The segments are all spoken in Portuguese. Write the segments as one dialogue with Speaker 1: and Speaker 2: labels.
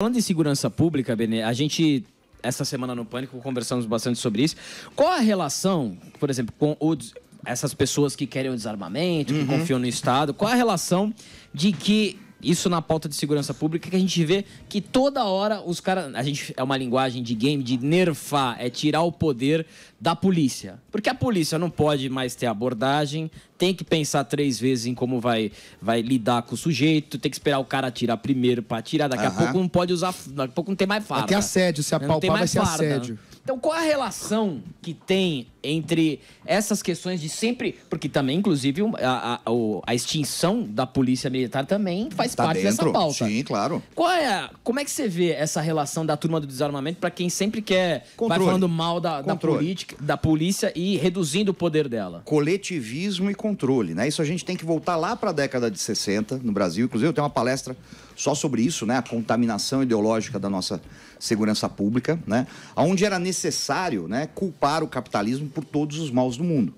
Speaker 1: Falando em segurança pública, Benê, a gente, essa semana no Pânico, conversamos bastante sobre isso. Qual a relação, por exemplo, com o, essas pessoas que querem o desarmamento, que uhum. confiam no Estado, qual a relação de que isso na pauta de segurança pública que a gente vê que toda hora os caras. A gente é uma linguagem de game de nerfar, é tirar o poder da polícia. Porque a polícia não pode mais ter abordagem, tem que pensar três vezes em como vai, vai lidar com o sujeito, tem que esperar o cara atirar primeiro para atirar, daqui uhum. a pouco não pode usar, daqui a pouco não tem mais farda. Vai ter assédio, se apalpar vai ser farda. assédio. Então qual a relação que tem entre essas questões de sempre. Porque também, inclusive, a, a, a extinção da polícia militar também faz tá parte dentro. dessa pauta. Sim, claro. Qual é, como é que você vê essa relação da turma do desarmamento para quem sempre quer Controle. vai falando mal da, da, política, da polícia e reduzindo o poder dela? Coletivismo e controle, né? Isso a gente tem que voltar
Speaker 2: lá para a década de 60 no Brasil. Inclusive, eu tenho uma palestra só sobre isso, né? A contaminação ideológica da nossa segurança pública, né? Onde era necessário, né, culpar o capitalismo por todos os maus do mundo,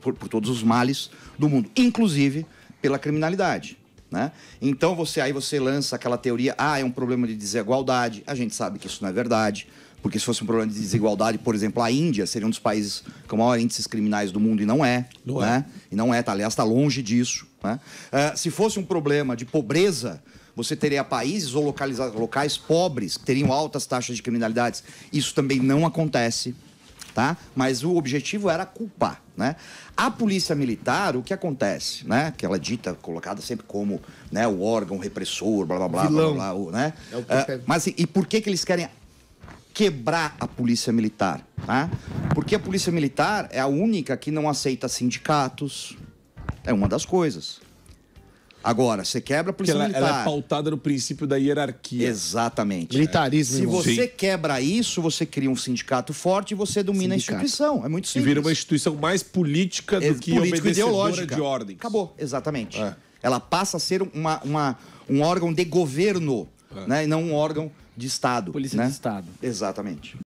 Speaker 2: por, por todos os males do mundo, inclusive pela criminalidade. Né? Então você aí você lança aquela teoria, ah, é um problema de desigualdade. A gente sabe que isso não é verdade, porque se fosse um problema de desigualdade, por exemplo, a Índia seria um dos países com maior índices criminais do mundo e não é, não né? É. E não é, tá, aliás, está longe disso. Né? Uh, se fosse um problema de pobreza, você teria países ou locais, locais pobres que teriam altas taxas de criminalidades. Isso também não acontece tá? Mas o objetivo era culpar, né? A polícia militar, o que acontece, né? Que ela é dita, colocada sempre como, né, o órgão repressor, blá blá blá, Vilão. blá, blá, blá né? É o que é, mas assim, e por que que eles querem quebrar a polícia militar, tá? Porque a polícia militar é a única que não aceita sindicatos. É uma das coisas. Agora, você quebra a polícia ela, militar. Ela é pautada no princípio da hierarquia. Exatamente. Militarismo. Se você Sim. quebra isso, você cria um sindicato forte e você domina sindicato. a instituição. É muito simples. E vira uma instituição mais política do é, que obedecedora de ordens. Acabou, exatamente. É. Ela passa a ser uma, uma um órgão de governo, é. né? E não um órgão de Estado. Polícia né? de Estado. Exatamente.